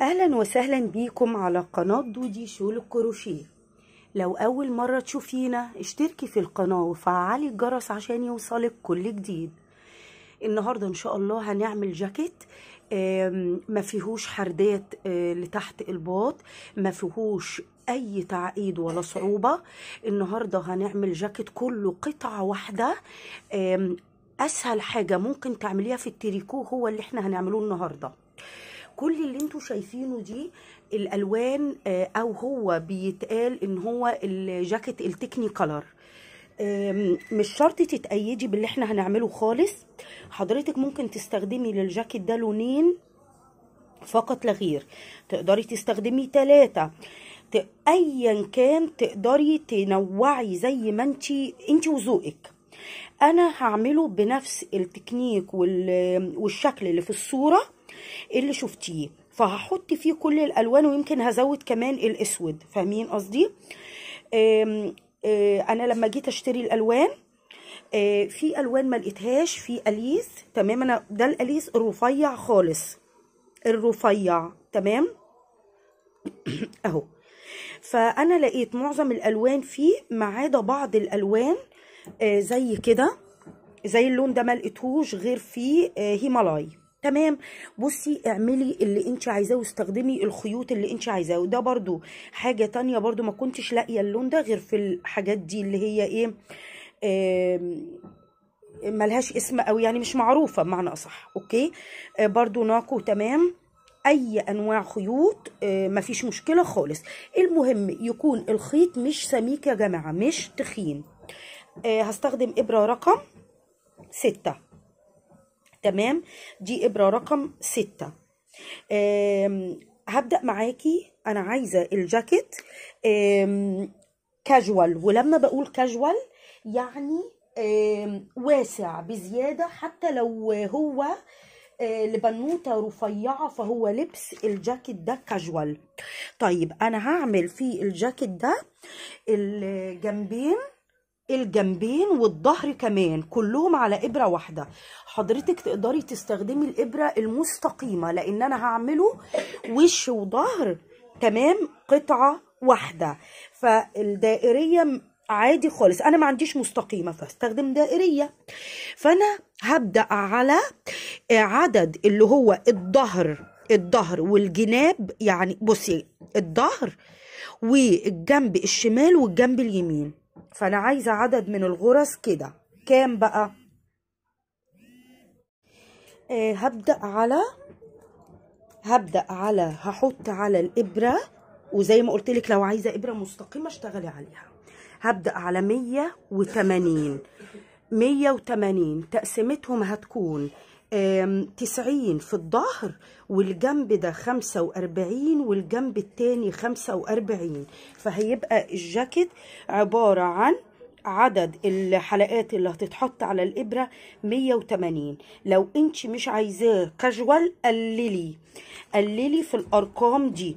اهلا وسهلا بيكم على قناة دودي شو الكروشيه لو اول مرة تشوفينا اشتركي في القناة وفعلي الجرس عشان يوصلك كل جديد النهاردة ان شاء الله هنعمل جاكيت ما فيهوش حردات آه، لتحت الباط ما فيهوش اي تعقيد ولا صعوبة النهاردة هنعمل جاكيت كله قطعة واحدة اسهل حاجة ممكن تعمليها في التريكو هو اللي احنا هنعمله النهاردة كل اللي انتوا شايفينه دي الالوان آه، او هو بيتقال ان هو الجاكيت التكني كلر مش شرط تتأيدي باللي احنا هنعمله خالص حضرتك ممكن تستخدمي للجاكيت ده لونين فقط لا غير تقدري تستخدمي ثلاثة ايا كان تقدري تنوعي زي ما انت انت وذوقك انا هعمله بنفس التكنيك والشكل اللي في الصوره اللي شفتيه فهحط فيه كل الالوان ويمكن هزود كمان الاسود فاهمين قصدي آه، انا لما جيت اشتري الالوان آه، في الوان ما لقيتهاش في اليس تمام انا ده الاليس الرفيع خالص الرفيع تمام اهو فانا لقيت معظم الالوان فيه ما عدا بعض الالوان آه، زي كده زي اللون ده ما لقيتهوش غير في هيمالاي تمام بصي اعملي اللي انت عايزاه واستخدمي الخيوط اللي انت عايزاه وده برضو حاجه تانية برضو ما كنتش لاقيه اللون ده غير في الحاجات دي اللي هي ايه ملهاش اسم قوي يعني مش معروفه بمعنى اصح اوكي آه، برضو ناقو تمام اي انواع خيوط آه، مفيش مشكله خالص المهم يكون الخيط مش سميك يا جماعه مش تخين آه، هستخدم ابره رقم ستة تمام دي ابره رقم ستة هبدا معاكي انا عايزه الجاكيت كاجوال ولما بقول كاجوال يعني واسع بزياده حتى لو هو آه، لبنوته رفيعه فهو لبس الجاكيت ده كاجوال طيب انا هعمل في الجاكيت ده الجنبين الجنبين والظهر كمان كلهم على ابره واحده حضرتك تقدري تستخدمي الابره المستقيمه لان انا هعمله وش وظهر تمام قطعه واحده فالدائريه عادي خالص انا ما عنديش مستقيمه فاستخدم دائريه فانا هبدا على آه، عدد اللي هو الظهر الظهر والجناب يعني بصي الظهر والجنب الشمال والجنب اليمين فأنا عايزة عدد من الغرز كده كام بقى آه هبدأ على هبدأ على هحط على الإبرة وزي ما قلت لك لو عايزة إبرة مستقيمة اشتغلي عليها هبدأ على 180 180 تقسيمتهم هتكون تسعين في الظهر والجنب ده خمسة وأربعين والجنب التاني خمسة وأربعين فهيبقى الجاكيت عبارة عن عدد الحلقات اللي هتتحط على الإبرة مية وتمانين لو انت مش عايزاه كاجوال قللي قللي في الأرقام دي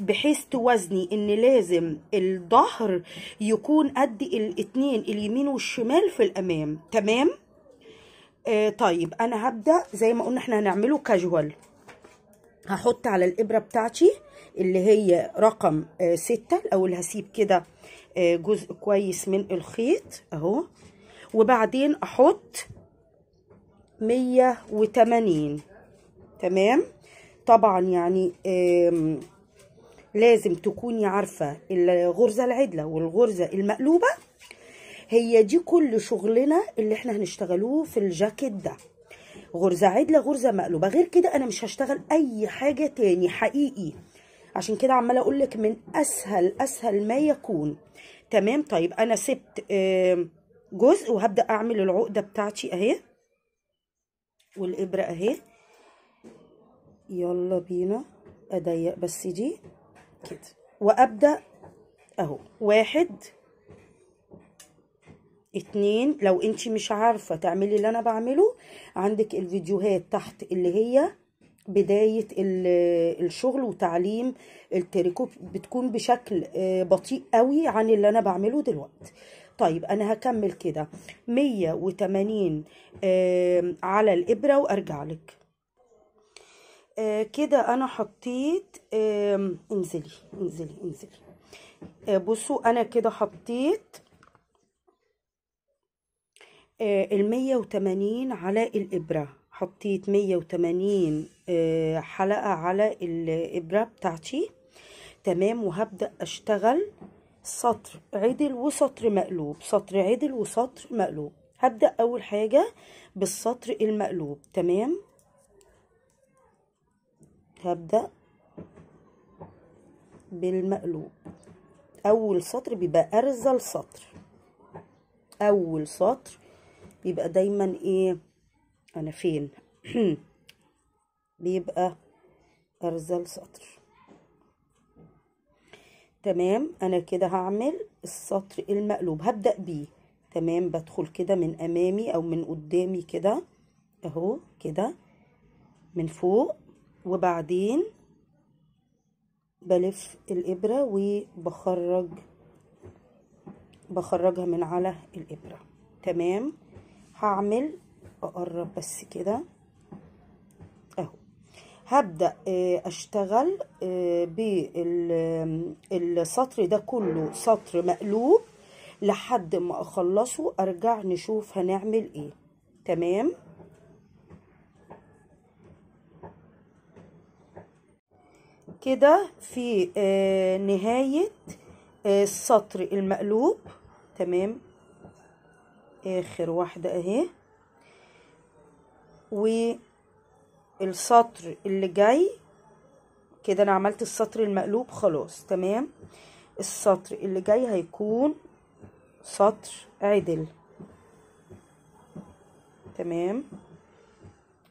بحيث توزني ان لازم الظهر يكون قد الاتنين اليمين والشمال في الأمام تمام؟ آه طيب انا هبدا زي ما قلنا احنا هنعمله كاجوال هحط على الابره بتاعتي اللي هي رقم آه ستة الاول هسيب كده آه جزء كويس من الخيط اهو وبعدين احط مية وتمانين تمام طبعا يعني لازم تكوني عارفه الغرزه العدله والغرزه المقلوبه هي دي كل شغلنا اللي احنا هنشتغلوه في الجاكيت ده غرزة عدلة غرزة مقلوبة غير كده انا مش هشتغل اي حاجة تاني حقيقي عشان كده عمالة اقولك من اسهل اسهل ما يكون تمام طيب انا سبت جزء وهبدأ اعمل العقدة بتاعتي اهي والابرة اهي يلا بينا اضيق بس دي كده وابدأ اهو واحد اتنين لو انت مش عارفة تعملي اللي انا بعمله عندك الفيديوهات تحت اللي هي بداية الشغل وتعليم التريكو بتكون بشكل آه، بطيء قوي عن اللي انا بعمله دلوقتي طيب انا هكمل كده 180 آه، على الابرة وارجع لك آه، كده انا حطيت انزلي انزلي انزلي بصوا انا كده حطيت آه، المية وتمانين على الإبرة حطيت مية وتمانين آه، حلقة على الإبرة بتاعتي تمام وهبدأ أشتغل سطر عدل وسطر مقلوب سطر عدل وسطر مقلوب هبدأ أول حاجة بالسطر المقلوب تمام هبدأ بالمقلوب أول سطر بيبقى أرزل سطر أول سطر بيبقى دايما ايه انا فين بيبقى ارزل سطر تمام انا كده هعمل السطر المقلوب هبدأ بيه تمام بدخل كده من امامي او من قدامي كده اهو كده من فوق وبعدين بلف الابرة وبخرج بخرجها من على الابرة تمام هعمل اقرب بس كده اهو هبدا آه، اشتغل آه، بالسطر ده كله سطر مقلوب لحد ما اخلصه ارجع نشوف هنعمل ايه تمام كده في آه، نهايه السطر المقلوب تمام اخر واحدة اهي والسطر اللي جاي كده انا عملت السطر المقلوب خلاص تمام السطر اللي جاي هيكون سطر عدل تمام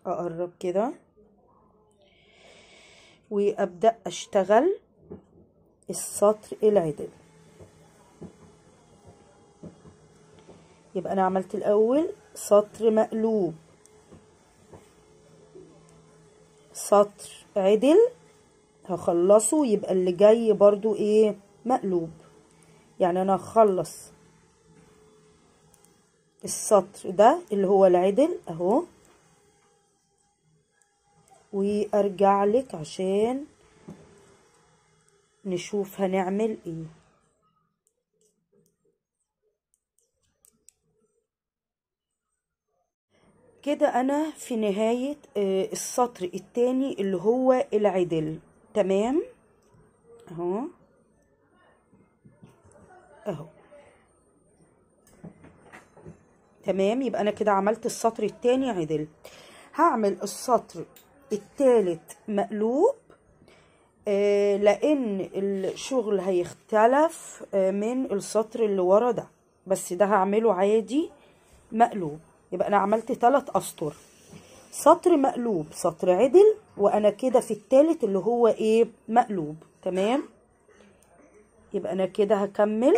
اقرب كده وابدا اشتغل السطر العدل يبقى انا عملت الاول سطر مقلوب سطر عدل هخلصه يبقى اللي جاي برضو ايه مقلوب يعني انا هخلص السطر ده اللي هو العدل اهو وارجع لك عشان نشوف هنعمل ايه كده انا في نهاية آه، السطر التاني اللي هو العدل تمام اهو اهو تمام يبقى انا كده عملت السطر التاني عدل هعمل السطر التالت مقلوب آه لان الشغل هيختلف آه من السطر اللي ورا ده بس ده هعمله عادي مقلوب يبقى انا عملت ثلاث اسطر سطر مقلوب سطر عدل وانا كده في الثالث اللي هو ايه مقلوب تمام يبقى انا كده هكمل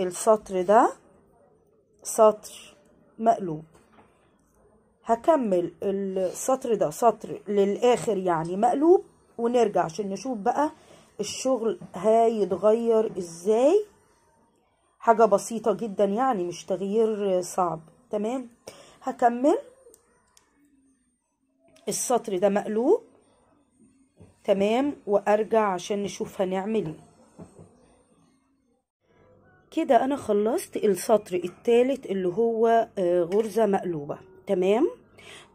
السطر ده سطر مقلوب هكمل السطر ده سطر للاخر يعني مقلوب ونرجع عشان نشوف بقى الشغل هيتغير ازاي حاجة بسيطة جدا يعني مش تغيير صعب تمام هكمل السطر ده مقلوب تمام وارجع عشان نشوف هنعمل ايه كده انا خلصت السطر الثالث اللي هو آه، غرزه مقلوبه تمام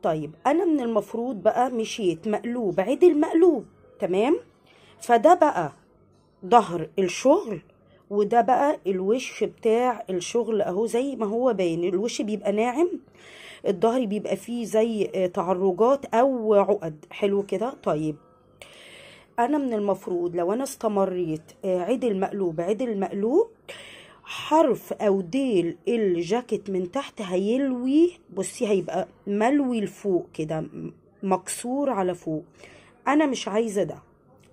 طيب انا من المفروض بقى مشيت مقلوب عدل مقلوب تمام فده بقى ظهر الشغل وده بقى الوش بتاع الشغل اهو زي ما هو باين الوش بيبقى ناعم الظهر بيبقى فيه زي آه، تعرجات او عقد حلو كده طيب انا من المفروض لو انا استمريت آه، عيد المقلوب عيد المقلوب حرف او ديل الجاكيت من تحت هيلوي بصي هيبقى ملوي لفوق كده مكسور على فوق انا مش عايزه ده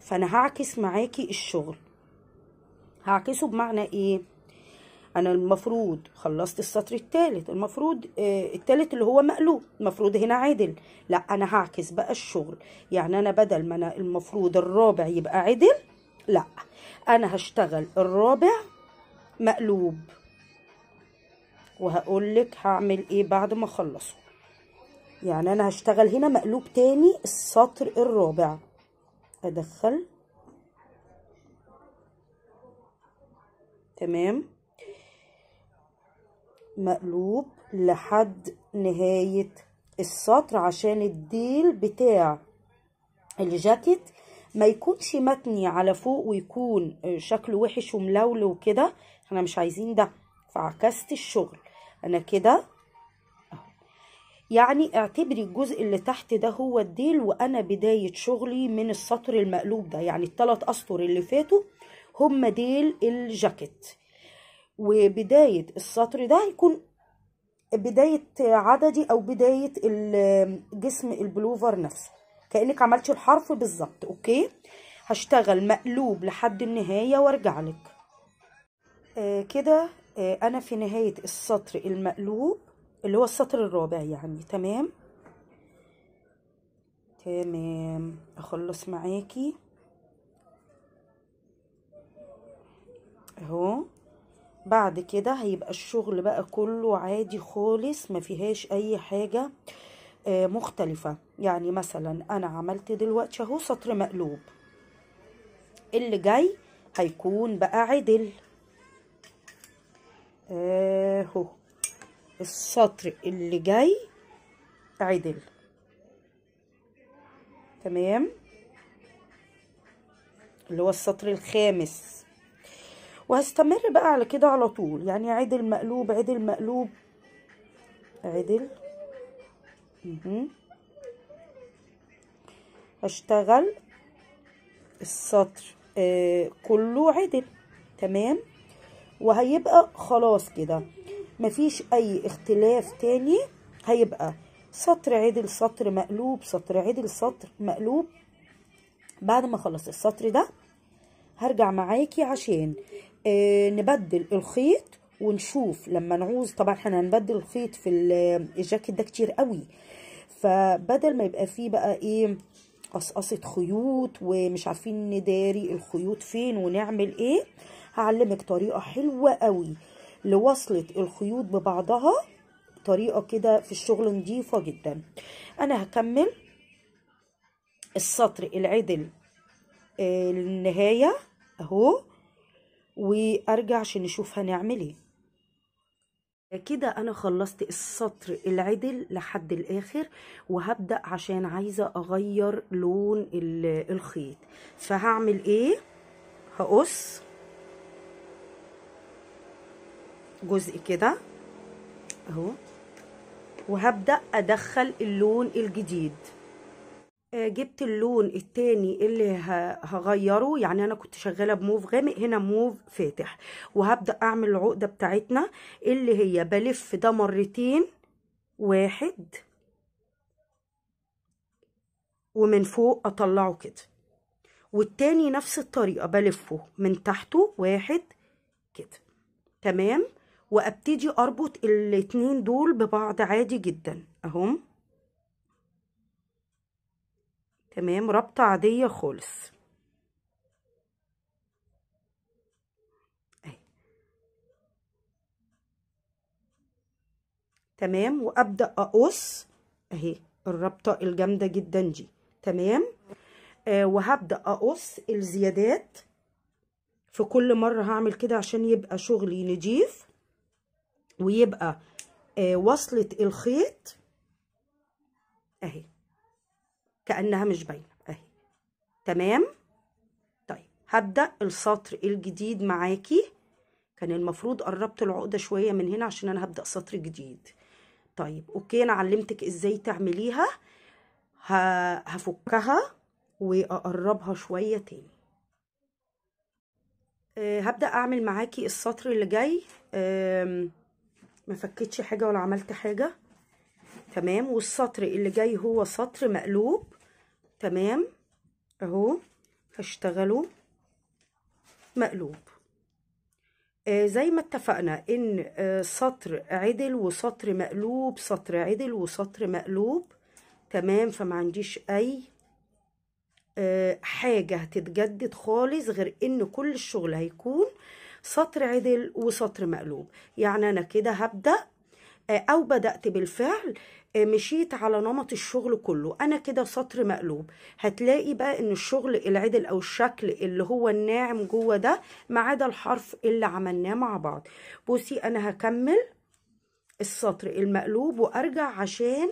فانا هعكس معاكي الشغل هعكسه بمعنى ايه انا المفروض خلصت السطر الثالث المفروض آه الثالث اللي هو مقلوب المفروض هنا عدل لا انا هعكس بقى الشغل يعني انا بدل ما انا المفروض الرابع يبقى عدل لا انا هشتغل الرابع مقلوب وهقول لك هعمل ايه بعد ما اخلصه يعني انا هشتغل هنا مقلوب تاني السطر الرابع ادخل تمام مقلوب لحد نهاية السطر عشان الديل بتاع الجاكيت ما يكونش متني على فوق ويكون شكله وحش وملول وكده احنا مش عايزين ده فعكست الشغل انا كده يعني اعتبري الجزء اللي تحت ده هو الديل وانا بداية شغلي من السطر المقلوب ده يعني الثلاث اسطر اللي فاتوا هم ديل الجاكيت وبداية السطر ده هيكون بداية عددي أو بداية جسم البلوفر نفسه كأنك عملتي الحرف بالظبط أوكي هشتغل مقلوب لحد النهاية وارجع لك آه كده آه أنا في نهاية السطر المقلوب اللي هو السطر الرابع يعني تمام تمام أخلص معاكي اهو بعد كده هيبقى الشغل بقى كله عادي خالص ما فيهاش اي حاجة آه، مختلفة يعني مثلا انا عملت دلوقتي اهو سطر مقلوب اللي جاي هيكون بقى عدل اهو السطر اللي جاي عدل تمام اللي هو السطر الخامس وهستمر بقى على كده على طول يعني عدل مقلوب عدل مقلوب عدل اشتغل السطر آه، كله عدل تمام وهيبقى خلاص كده مفيش اي اختلاف تاني هيبقى سطر عدل سطر مقلوب سطر عدل سطر مقلوب بعد ما اخلص السطر ده هرجع معاكي عشان آه، نبدل الخيط ونشوف لما نعوز طبعا احنا هنبدل الخيط في آه، الجاكيت ده كتير قوي فبدل ما يبقى فيه بقى ايه قصقصه خيوط ومش عارفين نداري الخيوط فين ونعمل ايه هعلمك طريقه حلوه قوي لوصله الخيوط ببعضها طريقه كده في الشغل نضيفه جدا انا هكمل السطر العدل النهايه آه، اهو وارجع عشان نشوف هنعمل ايه كده انا خلصت السطر العدل لحد الاخر وهبدا عشان عايزه اغير لون الخيط فهعمل ايه هقص جزء كده اهو وهبدا ادخل اللون الجديد آه، جبت اللون التاني اللي هغيره يعني انا كنت شغاله بموف غامق هنا موف فاتح وهبدا اعمل العقده بتاعتنا اللي هي بلف ده مرتين واحد ومن فوق اطلعه كده والتاني نفس الطريقه بلفه من تحته واحد كده تمام وابتدي اربط الاتنين دول ببعض عادي جدا اهم تمام رابطة عادية خالص تمام وابدأ اقص اهي الرابطة الجامدة جدا دي تمام آه وهبدأ اقص الزيادات في كل مرة هعمل كده عشان يبقى شغلي نضيف ويبقى آه وصلة الخيط اهي كأنها مش باينة أهي تمام طيب هبدأ السطر الجديد معاكي كان المفروض قربت العقدة شوية من هنا عشان أنا هبدأ سطر جديد طيب أوكي أنا علمتك إزاي تعمليها هفكها وأقربها شوية تاني آه، هبدأ أعمل معاكي السطر اللي جاي ما فكتش حاجة ولا عملت حاجة تمام والسطر اللي جاي هو سطر مقلوب تمام اهو هشتغله مقلوب آه زي ما اتفقنا ان آه سطر عدل وسطر مقلوب سطر عدل وسطر مقلوب تمام فما عنديش اي آه حاجة هتتجدد خالص غير ان كل الشغل هيكون سطر عدل وسطر مقلوب يعني انا كده هبدأ آه، او بدأت بالفعل آه، مشيت على نمط الشغل كله انا كده سطر مقلوب هتلاقي بقى ان الشغل العدل او الشكل اللي هو الناعم جوه ده ما عدا الحرف اللي عملناه مع بعض بصي انا هكمل السطر المقلوب وارجع عشان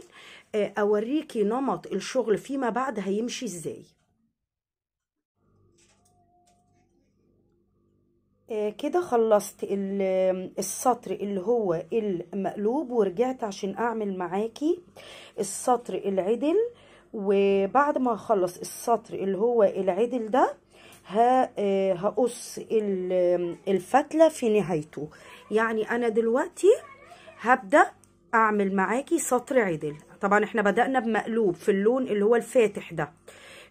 آه، اوريكي نمط الشغل فيما بعد هيمشي ازاي آه، كده خلصت السطر اللي هو المقلوب ورجعت عشان اعمل معاكي السطر العدل وبعد ما اخلص السطر اللي هو العدل ده آه، هقص الفتلة في نهايته يعني انا دلوقتي هبدأ اعمل معاكي سطر عدل طبعا احنا بدأنا بمقلوب في اللون اللي هو الفاتح ده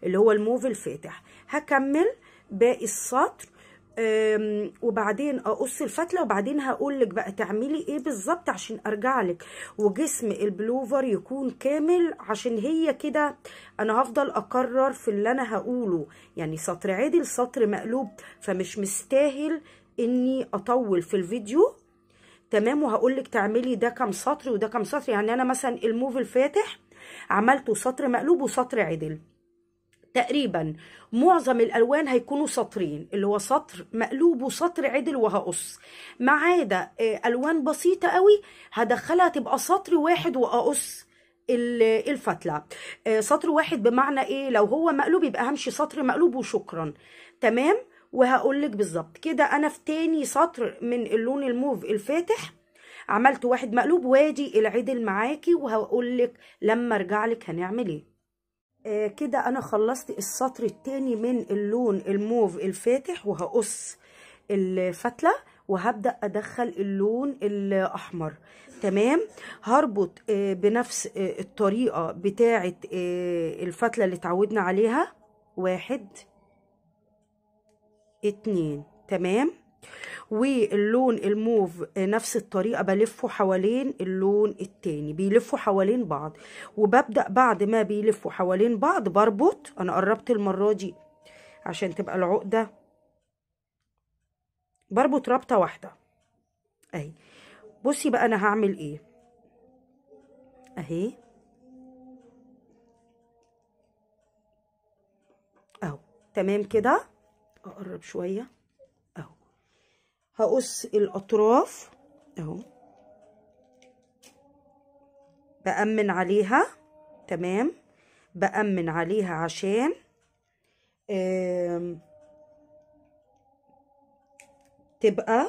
اللي هو الموف الفاتح هكمل باقي السطر وبعدين اقص الفتله وبعدين هقول لك بقى تعملي ايه بالظبط عشان ارجع لك وجسم البلوفر يكون كامل عشان هي كده انا هفضل اكرر في اللي انا هقوله يعني سطر عدل سطر مقلوب فمش مستاهل اني اطول في الفيديو تمام وهقول لك تعملي ده كام سطر وده كام سطر يعني انا مثلا الموف الفاتح عملته سطر مقلوب وسطر عدل تقريبا معظم الالوان هيكونوا سطرين اللي هو سطر مقلوب وسطر عدل وهقص ما عدا آه، الوان بسيطه قوي هدخلها تبقى سطر واحد واقص الفتله آه، سطر واحد بمعنى ايه لو هو مقلوب يبقى همشي سطر مقلوب وشكرا تمام وهقول لك بالظبط كده انا في تاني سطر من اللون الموف الفاتح عملت واحد مقلوب وادي العدل معاكي وهقول لك لما ارجع لك هنعمل ايه آه كده انا خلصت السطر التاني من اللون الموف الفاتح وهقص الفتله وهبدا ادخل اللون الاحمر تمام هربط آه بنفس آه الطريقه بتاعه آه، الفتله اللي اتعودنا عليها واحد اتنين تمام واللون الموف نفس الطريقة بلفه حوالين اللون التاني بيلفوا حوالين بعض وببدأ بعد ما بيلفوا حوالين بعض بربط أنا قربت المرة دي عشان تبقى العقدة بربط رابطة واحدة أهي بصي بقى أنا هعمل إيه أهي أهو تمام كده أقرب شوية هقص الاطراف اهو بأمن عليها تمام بأمن عليها عشان تبقى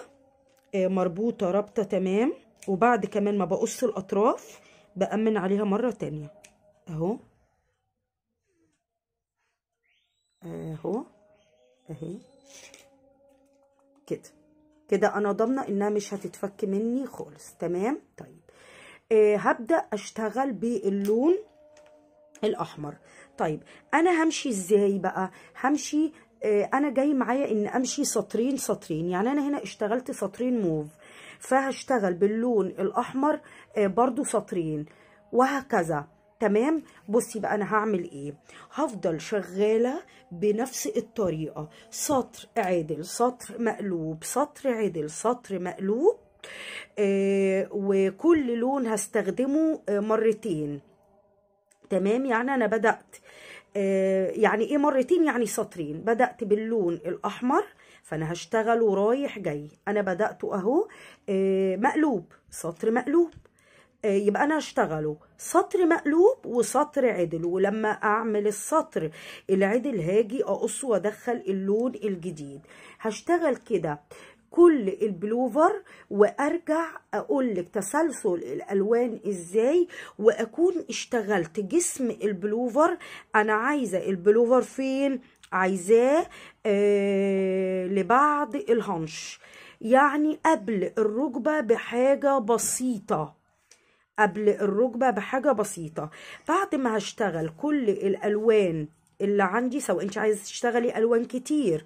مربوطة رابطة تمام وبعد كمان ما بقص الأطراف بأمن عليها مرة تانية اهو اهو اهي كده كده انا ضامنه انها مش هتتفك مني خالص تمام طيب آه هبدا اشتغل باللون الاحمر طيب انا همشي ازاي بقى همشي آه انا جاي معايا ان امشي سطرين سطرين يعني انا هنا اشتغلت سطرين موف فهشتغل باللون الاحمر آه برضو سطرين وهكذا تمام بصي بقى انا هعمل ايه هفضل شغاله بنفس الطريقه سطر عادل سطر مقلوب سطر عادل سطر مقلوب آه وكل لون هستخدمه آه مرتين تمام يعني انا بدات آه، يعني ايه مرتين يعني سطرين بدات باللون الاحمر فانا هشتغل ورايح جاي انا بداته اهو آه، مقلوب سطر مقلوب يبقى انا هشتغله سطر مقلوب وسطر عدل ولما اعمل السطر العدل هاجي اقصه وادخل اللون الجديد هشتغل كده كل البلوفر وارجع اقولك تسلسل الالوان ازاي واكون اشتغلت جسم البلوفر انا عايزه البلوفر فين عايزاه آه لبعض الهنش يعني قبل الركبه بحاجه بسيطه قبل الركبة بحاجة بسيطة بعد ما هشتغل كل الألوان اللي عندي سواء انت عايز تشتغلي الوان كتير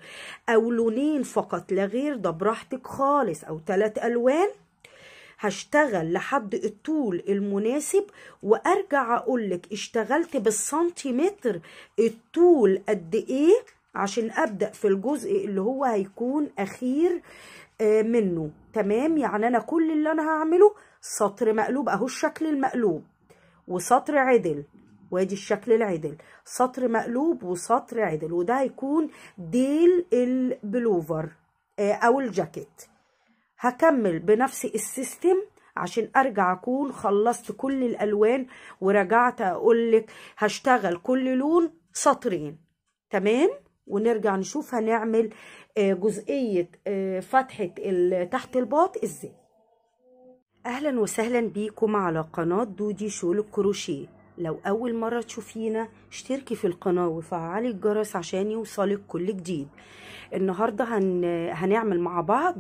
او لونين فقط لا غير ده براحتك خالص او ثلاث الوان هشتغل لحد الطول المناسب وارجع اقولك اشتغلت بالسنتيمتر الطول قد ايه عشان ابدا في الجزء اللي هو هيكون اخير آه، منه تمام يعني انا كل اللي انا هعمله سطر مقلوب اهو الشكل المقلوب وسطر عدل وادي الشكل العدل سطر مقلوب وسطر عدل وده هيكون ديل البلوفر آه، او الجاكيت هكمل بنفس السيستم عشان ارجع اكون خلصت كل الالوان ورجعت اقولك هشتغل كل لون سطرين تمام ونرجع نشوف هنعمل آه، جزئية آه، فتحة تحت الباط ازاي اهلا وسهلا بيكم على قناة دودي شول الكروشيه لو أول مرة تشوفينا اشتركي في القناة وفعلي الجرس عشان يوصلك كل جديد النهاردة هن... هنعمل مع بعض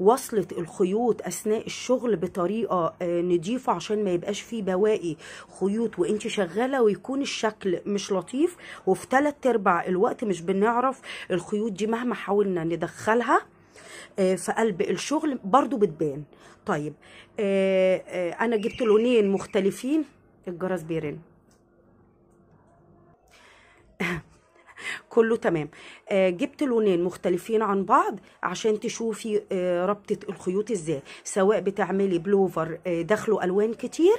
وصلة الخيوط أثناء الشغل بطريقة آه، نضيفة عشان ما يبقاش فيه بواقي خيوط وانت شغالة ويكون الشكل مش لطيف وفي تلات ارباع الوقت مش بنعرف الخيوط دي مهما حاولنا ندخلها آه، في قلب الشغل برضو بتبان طيب آه، انا جبت لونين مختلفين الجرس بيرن كله تمام آه جبت لونين مختلفين عن بعض عشان تشوفي آه ربطة الخيوط ازاي سواء بتعملي بلوفر آه داخله الوان كتير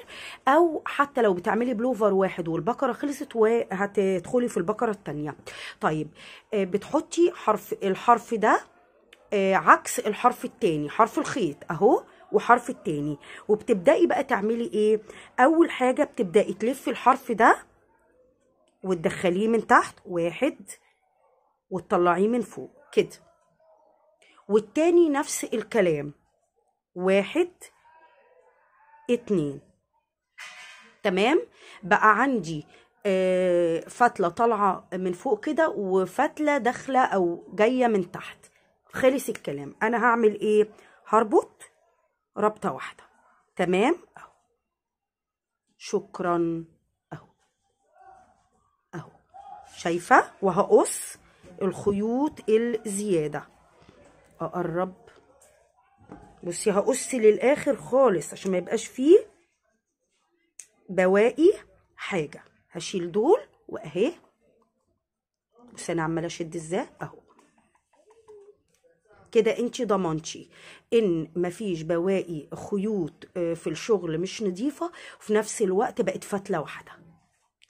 او حتى لو بتعملي بلوفر واحد والبقرة خلصت وهتدخلي في البقرة التانية طيب آه بتحطي حرف الحرف ده آه عكس الحرف التاني حرف الخيط اهو وحرف التاني وبتبدأي بقى تعملي ايه اول حاجة بتبدأي تلفي الحرف ده وتدخليه من تحت واحد وتطلعيه من فوق كده والتاني نفس الكلام واحد اتنين تمام بقى عندي آه فتلة طالعة من فوق كده وفتلة داخلة أو جاية من تحت خلص الكلام أنا هعمل إيه هربط رابطه واحده تمام اهو شكرا اهو اهو شايفه وهقص الخيوط الزياده اقرب بصي هقص للاخر خالص عشان ما يبقاش فيه بواقي حاجه هشيل دول واهي بصي انا عماله اشد ازاي اهو كده انت ضمنتي ان مفيش بواقي خيوط آه، في الشغل مش نظيفه وفي نفس الوقت بقت فتله واحده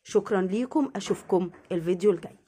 شكرا ليكم اشوفكم الفيديو الجاي